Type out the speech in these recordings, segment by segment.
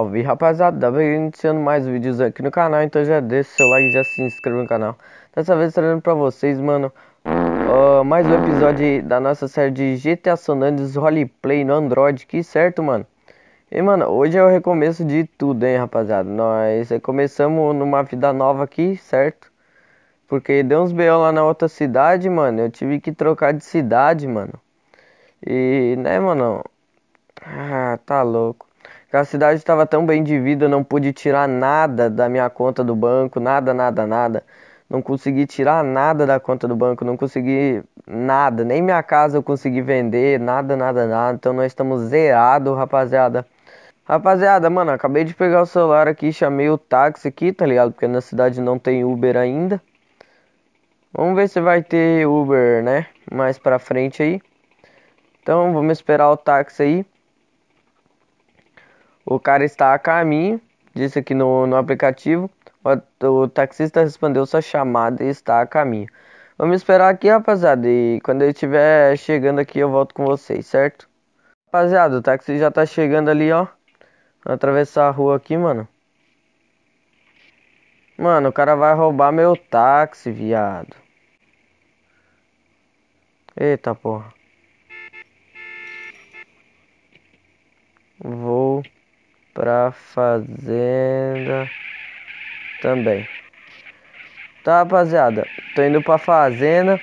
Salve rapaziada, tá iniciando mais vídeos aqui no canal, então já deixa o seu like e já se inscreve no canal Dessa vez trazendo pra vocês, mano, uh, mais um episódio da nossa série de GTA San Andreas Roleplay no Android, que certo, mano E, mano, hoje é o recomeço de tudo, hein, rapaziada Nós começamos numa vida nova aqui, certo? Porque deu uns B.O. lá na outra cidade, mano, eu tive que trocar de cidade, mano E, né, mano, ah, tá louco a cidade estava tão bem de vida, não pude tirar nada da minha conta do banco, nada, nada, nada. Não consegui tirar nada da conta do banco, não consegui nada, nem minha casa eu consegui vender, nada, nada, nada. Então nós estamos zerado, rapaziada. Rapaziada, mano, acabei de pegar o celular aqui, chamei o táxi aqui, tá ligado? Porque na cidade não tem Uber ainda. Vamos ver se vai ter Uber, né? Mais pra frente aí. Então, vamos esperar o táxi aí. O cara está a caminho, disse aqui no, no aplicativo. O, o taxista respondeu sua chamada e está a caminho. Vamos esperar aqui, rapaziada. E quando ele estiver chegando aqui, eu volto com vocês, certo? Rapaziada, o táxi já tá chegando ali, ó. Vou atravessar a rua aqui, mano. Mano, o cara vai roubar meu táxi, viado. Eita porra. Vou pra fazenda também. Tá, rapaziada. Tô indo pra fazenda.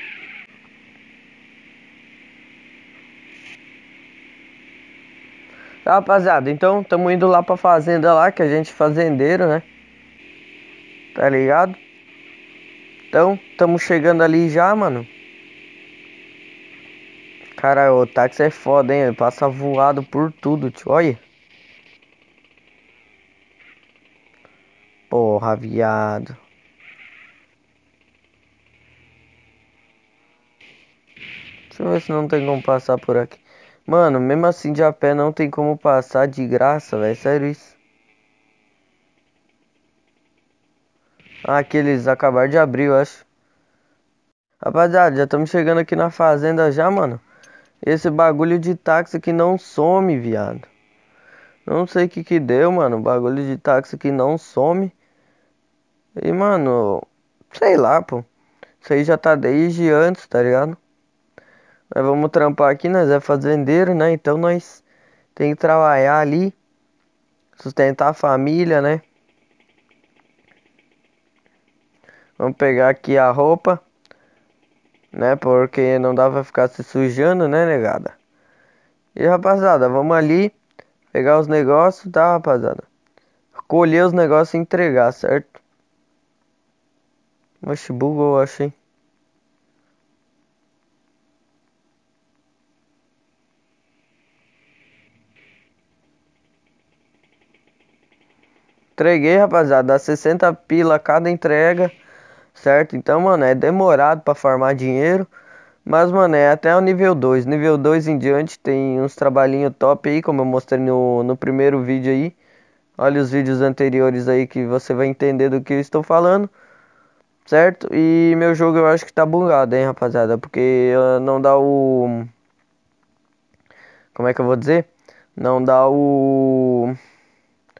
Tá, rapaziada. Então, tamo indo lá pra fazenda lá, que a gente é fazendeiro, né? Tá ligado? Então, tamo chegando ali já, mano. Cara, o táxi é foda, hein? Ele passa voado por tudo, tio. Olha. Porra, viado. Deixa eu ver se não tem como passar por aqui. Mano, mesmo assim de a pé não tem como passar de graça, velho. Sério isso. Ah, aqueles acabaram de abrir, eu acho. Rapaziada, já estamos chegando aqui na fazenda já, mano. Esse bagulho de táxi que não some, viado. Não sei o que que deu, mano. bagulho de táxi que não some. E, mano, sei lá, pô. Isso aí já tá desde antes, tá ligado? Nós vamos trampar aqui, nós é fazendeiro, né? Então nós tem que trabalhar ali, sustentar a família, né? Vamos pegar aqui a roupa, né? Porque não dá pra ficar se sujando, né, negada? E rapaziada, vamos ali pegar os negócios, tá, rapaziada? Colher os negócios e entregar, certo? Oxe, bugou, achei. Entreguei, rapaziada. Dá 60 pila cada entrega. Certo? Então, mano, é demorado para farmar dinheiro. Mas, mano, é até o nível 2. Nível 2 em diante tem uns trabalhinhos top aí, como eu mostrei no, no primeiro vídeo aí. Olha os vídeos anteriores aí que você vai entender do que eu estou falando certo? E meu jogo eu acho que tá bugado, hein, rapaziada? Porque ah, não dá o. Como é que eu vou dizer? Não dá o.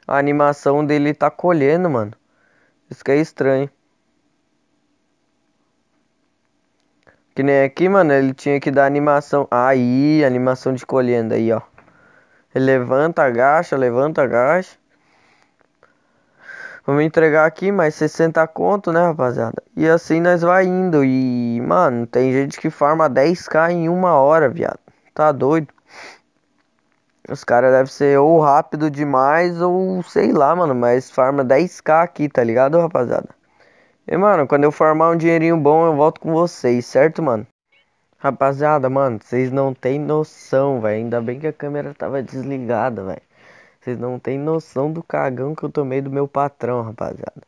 A animação dele tá colhendo, mano. Isso que é estranho. Que nem aqui, mano, ele tinha que dar animação. Aí, animação de colhendo aí, ó. Ele levanta, agacha, levanta, agacha. Vamos entregar aqui mais 60 conto, né, rapaziada? E assim nós vai indo. E, mano, tem gente que farma 10k em uma hora, viado. Tá doido? Os caras devem ser ou rápido demais ou sei lá, mano. Mas farma 10k aqui, tá ligado, rapaziada? E, mano, quando eu farmar um dinheirinho bom, eu volto com vocês, certo, mano? Rapaziada, mano, vocês não tem noção, velho. Ainda bem que a câmera tava desligada, velho. Vocês não tem noção do cagão que eu tomei do meu patrão, rapaziada.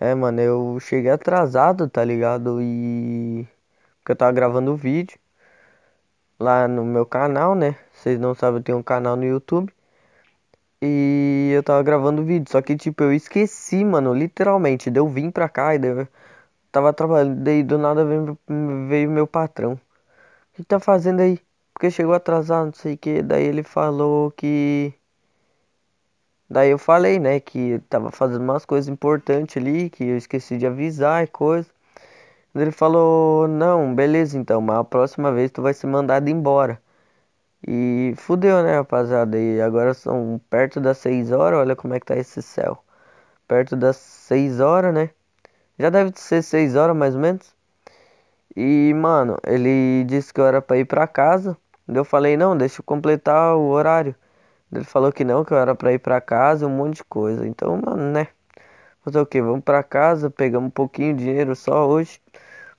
É, mano, eu cheguei atrasado, tá ligado? E. Porque eu tava gravando o vídeo lá no meu canal, né? Vocês não sabem, eu tenho um canal no YouTube. E eu tava gravando o vídeo, só que tipo, eu esqueci, mano, literalmente. Deu vim pra cá e tava trabalhando, daí do nada veio, veio meu patrão. O que tá fazendo aí? Porque chegou atrasado, não sei o que. Daí ele falou que Daí eu falei, né, que tava fazendo umas coisas importantes ali, que eu esqueci de avisar e coisa. Ele falou, não, beleza então, mas a próxima vez tu vai ser mandado embora. E fudeu, né, rapaziada? E agora são perto das 6 horas, olha como é que tá esse céu. Perto das 6 horas, né? Já deve ser 6 horas mais ou menos. E, mano, ele disse que eu era pra ir pra casa. Eu falei, não, deixa eu completar o horário. Ele falou que não, que eu era pra ir pra casa, um monte de coisa. Então, mano, né? Fazer o que? Vamos pra casa, pegamos um pouquinho de dinheiro só hoje.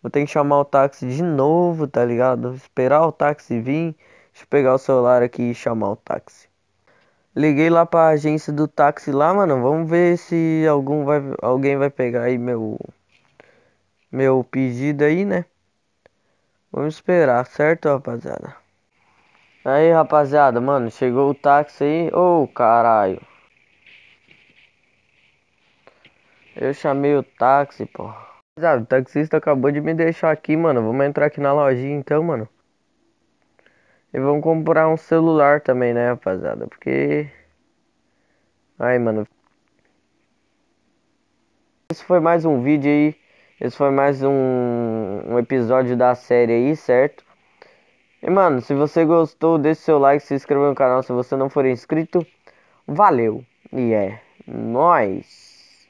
Vou ter que chamar o táxi de novo, tá ligado? Esperar o táxi vir. Deixa eu pegar o celular aqui e chamar o táxi. Liguei lá pra agência do táxi lá, mano. Vamos ver se algum vai, alguém vai pegar aí meu, meu pedido aí, né? Vamos esperar, certo, rapaziada? Aí, rapaziada, mano, chegou o táxi aí. Ô, oh, caralho. Eu chamei o táxi, pô. Rapaziada, o taxista acabou de me deixar aqui, mano. Vamos entrar aqui na lojinha então, mano. E vamos comprar um celular também, né, rapaziada? Porque. aí mano. Esse foi mais um vídeo aí. Esse foi mais um, um episódio da série aí, certo? E mano, se você gostou, deixe seu like, se inscreva no canal se você não for inscrito. Valeu! E é nóis!